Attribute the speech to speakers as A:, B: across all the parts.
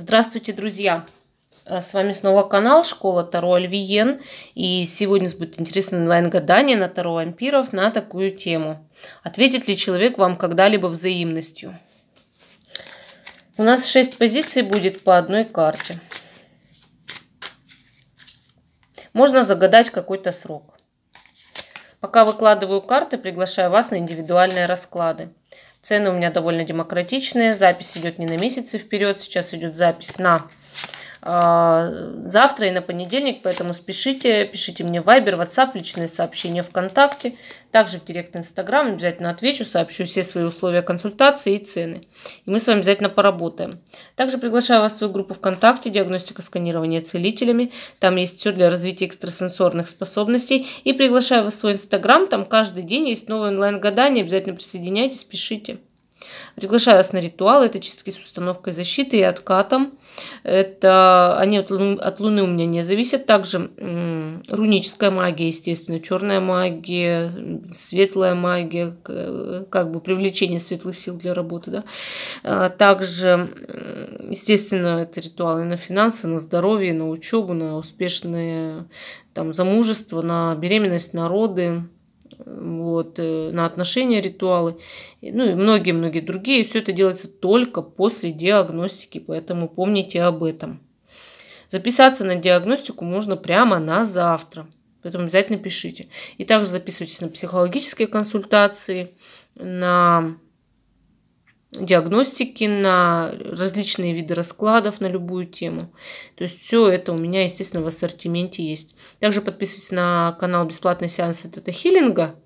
A: Здравствуйте, друзья! Э, с вами снова канал Школа Таро Альвиен. И сегодня у нас будет интересное онлайн-гадание на Таро Ампиров на такую тему. Ответит ли человек вам когда-либо взаимностью? У нас 6 позиций будет по одной карте. Можно загадать какой-то срок. Пока выкладываю карты, приглашаю вас на индивидуальные расклады. Цены у меня довольно демократичные. Запись идет не на месяцы вперед. Сейчас идет запись на а, завтра и на понедельник, поэтому спешите, пишите мне Вайбер, ватсап, личные сообщения ВКонтакте, также в директ Инстаграм, обязательно отвечу, сообщу все свои условия консультации и цены. И мы с вами обязательно поработаем. Также приглашаю вас в свою группу ВКонтакте «Диагностика сканирования целителями». Там есть все для развития экстрасенсорных способностей. И приглашаю вас в свой Инстаграм, там каждый день есть новые онлайн-гадания. Обязательно присоединяйтесь, пишите. Приглашаю вас на ритуал. Это чистки с установкой защиты и откатом. Это они от луны, от луны у меня не зависят. Также м, руническая магия, естественно, черная магия, светлая магия, как бы привлечение светлых сил для работы. Да? А, также, естественно, это ритуалы на финансы, на здоровье, на учебу, на успешные там, замужество, на беременность, на роды вот, э, на отношения ритуалы, ну и многие-многие другие. Все это делается только после диагностики, поэтому помните об этом. Записаться на диагностику можно прямо на завтра. Поэтому обязательно пишите. И также записывайтесь на психологические консультации, на диагностики, на различные виды раскладов на любую тему. То есть все это у меня, естественно, в ассортименте есть. Также подписывайтесь на канал «Бесплатный сеанс тета-хиллинга».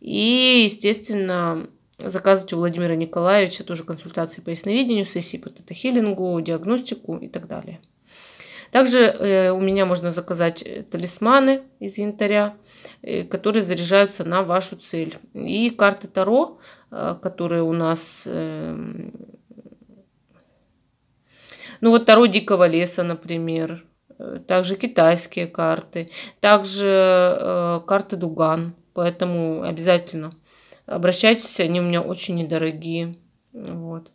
A: И, естественно, заказывайте у Владимира Николаевича тоже консультации по ясновидению, сессии по тета-хиллингу, диагностику и так далее. Также э, у меня можно заказать талисманы из янтаря, э, которые заряжаются на вашу цель. И карты Таро Э, которые у нас... Эм, ну вот Таро Дикого Леса, например. Э, также китайские карты. Также э, карты Дуган. Поэтому обязательно обращайтесь. Они у меня очень недорогие. Вот.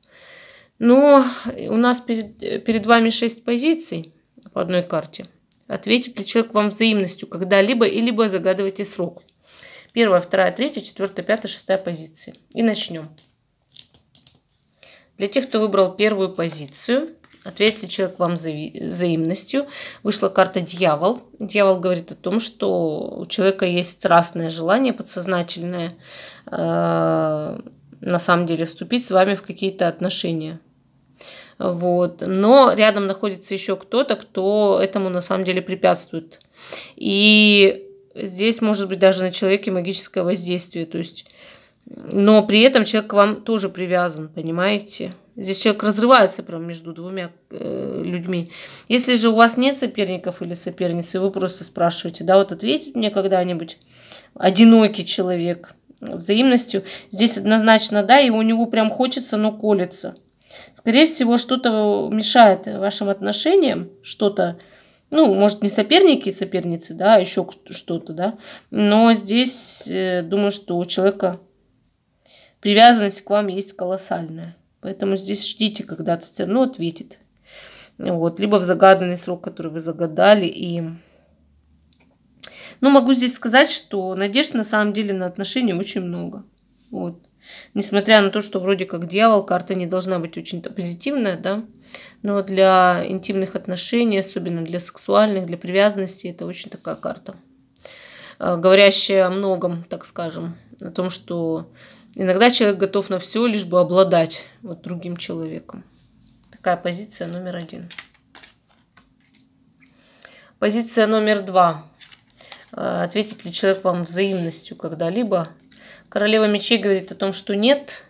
A: Но у нас перед, перед вами шесть позиций по одной карте. Ответит ли человек вам взаимностью когда-либо и либо загадывайте срок. Первая, вторая, третья, четвертая, пятая, шестая позиции. И начнем. Для тех, кто выбрал первую позицию, ответил человек вам взаимностью, вышла карта дьявол. Дьявол говорит о том, что у человека есть страстное желание подсознательное э, на самом деле вступить с вами в какие-то отношения. Вот. Но рядом находится еще кто-то, кто этому на самом деле препятствует. И здесь может быть даже на человеке магическое воздействие, то есть, но при этом человек к вам тоже привязан, понимаете? Здесь человек разрывается прям между двумя э, людьми. Если же у вас нет соперников или соперницы, вы просто спрашиваете, да, вот ответит мне когда-нибудь одинокий человек взаимностью. Здесь однозначно да, и у него прям хочется, но колется. Скорее всего, что-то мешает вашим отношениям, что-то, ну, может, не соперники и соперницы, да, а еще что-то, да. Но здесь, э, думаю, что у человека привязанность к вам есть колоссальная. Поэтому здесь ждите, когда-то все ну, равно ответит. Вот, либо в загаданный срок, который вы загадали, и... Ну, могу здесь сказать, что надежд на самом деле на отношения очень много. Вот. Несмотря на то, что вроде как дьявол, карта не должна быть очень-то позитивная, да, но для интимных отношений, особенно для сексуальных, для привязанности, это очень такая карта, э, говорящая о многом, так скажем, о том, что иногда человек готов на все, лишь бы обладать вот другим человеком. Такая позиция номер один. Позиция номер два. Э, ответит ли человек вам взаимностью когда-либо? Королева мечей говорит о том, что нет,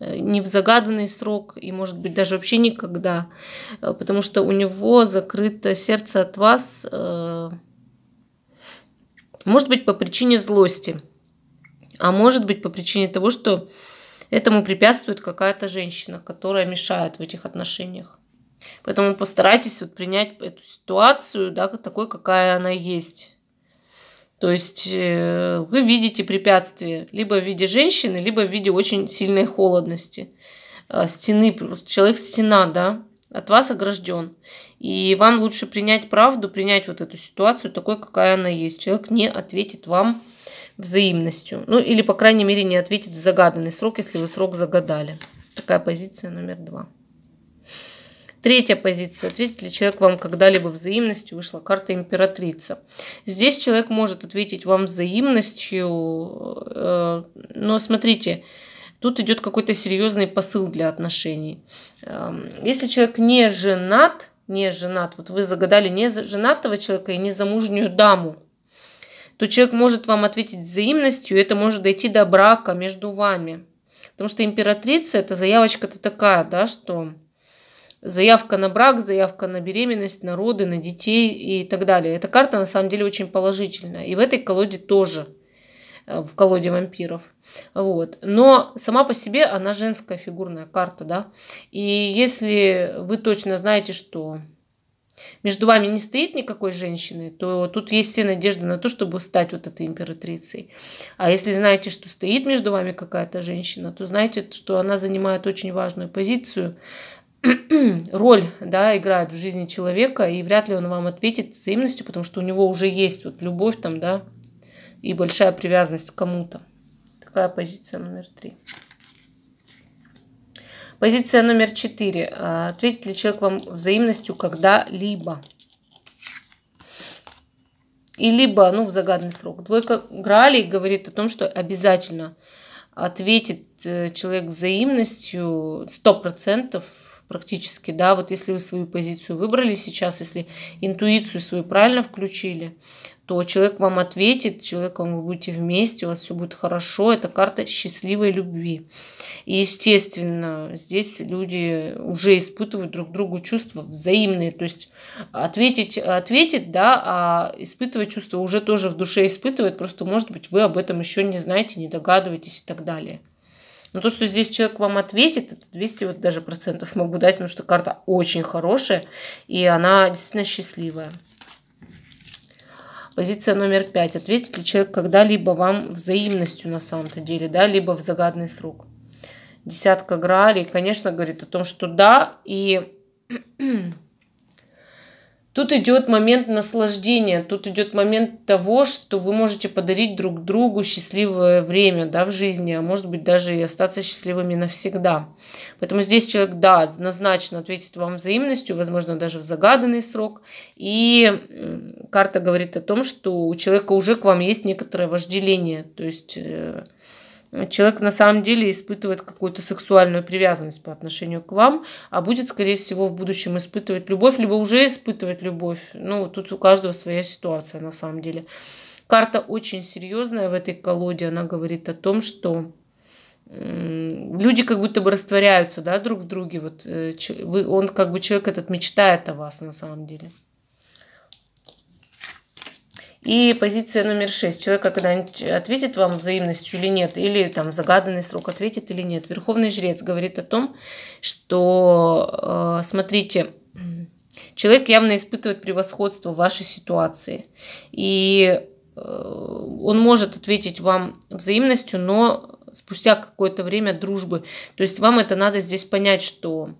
A: Э, не в загаданный срок и, может быть, даже вообще никогда, э, потому что у него закрыто сердце от вас, э, может быть, по причине злости, а может быть, по причине того, что этому препятствует какая-то женщина, которая мешает в этих отношениях. Поэтому постарайтесь вот принять эту ситуацию, да, такой, какая она есть. То есть э, вы видите препятствие либо в виде женщины, либо в виде очень сильной холодности. А, стены, человек стена, да, от вас огражден. И вам лучше принять правду, принять вот эту ситуацию такой, какая она есть. Человек не ответит вам взаимностью. Ну, или, по крайней мере, не ответит в загаданный срок, если вы срок загадали. Такая позиция номер два. Третья позиция. Ответит ли человек вам когда-либо взаимностью? Вышла карта императрица. Здесь человек может ответить вам взаимностью, э, но смотрите, тут идет какой-то серьезный посыл для отношений. Эм, если человек не женат, не женат, вот вы загадали не женатого человека и не замужнюю даму, то человек может вам ответить взаимностью, и это может дойти до брака между вами. Потому что императрица – это заявочка-то такая, да, что заявка на брак, заявка на беременность, на роды, на детей и так далее. Эта карта на самом деле очень положительная. И в этой колоде тоже, э, в колоде вампиров. Вот. Но сама по себе она женская фигурная карта, да. И если вы точно знаете, что между вами не стоит никакой женщины, то тут есть все надежды на то, чтобы стать вот этой императрицей. А если знаете, что стоит между вами какая-то женщина, то знаете, что она занимает очень важную позицию роль да, играет в жизни человека, и вряд ли он вам ответит взаимностью, потому что у него уже есть вот любовь там, да, и большая привязанность к кому-то. Такая позиция номер три. Позиция номер четыре. А, ответит ли человек вам взаимностью когда-либо? И либо, ну, в загадный срок. Двойка Грали говорит о том, что обязательно ответит э, человек взаимностью сто процентов практически, да, вот если вы свою позицию выбрали сейчас, если интуицию свою правильно включили, то человек вам ответит, человеком вы будете вместе, у вас все будет хорошо. Это карта счастливой любви. И, естественно, здесь люди уже испытывают друг другу чувства взаимные. То есть ответить ответит, да, а испытывать чувства уже тоже в душе испытывает. Просто, может быть, вы об этом еще не знаете, не догадываетесь и так далее. Но то, что здесь человек вам ответит, это 200 вот даже процентов могу дать, потому что карта очень хорошая, и она действительно счастливая. Позиция номер пять. Ответит ли человек когда-либо вам взаимностью на самом-то деле, да, либо в загадный срок. Десятка гралей, конечно, говорит о том, что да, и Тут идет момент наслаждения, тут идет момент того, что вы можете подарить друг другу счастливое время да, в жизни, а может быть даже и остаться счастливыми навсегда. Поэтому здесь человек, да, однозначно ответит вам взаимностью, возможно, даже в загаданный срок. И карта говорит о том, что у человека уже к вам есть некоторое вожделение, то есть э, человек на самом деле испытывает какую-то сексуальную привязанность по отношению к вам, а будет, скорее всего, в будущем испытывать любовь, либо уже испытывать любовь. Ну, тут у каждого своя ситуация на самом деле. Карта очень серьезная в этой колоде. Она говорит о том, что люди как будто бы растворяются да, друг в друге. Вот, э, вы он как бы человек этот мечтает о вас на самом деле. И позиция номер шесть. Человек когда-нибудь ответит вам взаимностью или нет, или там загаданный срок ответит или нет. Верховный жрец говорит о том, что, э, смотрите, человек явно испытывает превосходство в вашей ситуации. И э, он может ответить вам взаимностью, но спустя какое-то время дружбы. То есть вам это надо здесь понять, что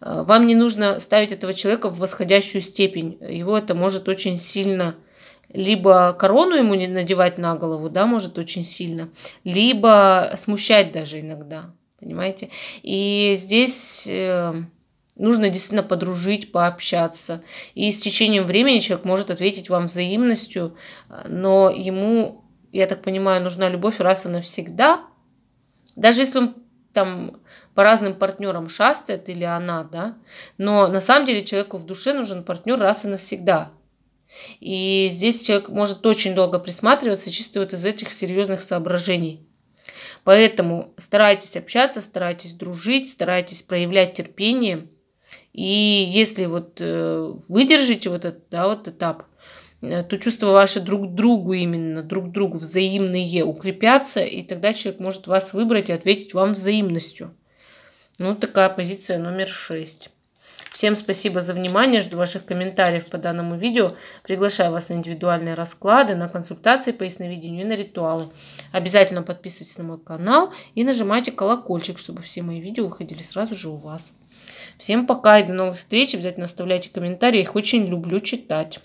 A: э, вам не нужно ставить этого человека в восходящую степень. Его это может очень сильно либо корону ему не надевать на голову, да, может очень сильно, либо смущать даже иногда, понимаете? И здесь э, нужно действительно подружить, пообщаться. И с течением времени человек может ответить вам взаимностью, но ему, я так понимаю, нужна любовь раз и навсегда. Даже если он там по разным партнерам шастает или она, да, но на самом деле человеку в душе нужен партнер раз и навсегда – и здесь человек может очень долго присматриваться чисто вот из этих серьезных соображений. Поэтому старайтесь общаться, старайтесь дружить, старайтесь проявлять терпение. И если вот э, выдержите вот этот да, вот этап, э, то чувства ваши друг другу именно, друг другу взаимные укрепятся, и тогда человек может вас выбрать и ответить вам взаимностью. Ну, такая позиция номер шесть. Всем спасибо за внимание, жду ваших комментариев по данному видео. Приглашаю вас на индивидуальные расклады, на консультации по ясновидению и на ритуалы. Обязательно подписывайтесь на мой канал и нажимайте колокольчик, чтобы все мои видео выходили сразу же у вас. Всем пока и до новых встреч. Обязательно оставляйте комментарии, их очень люблю читать.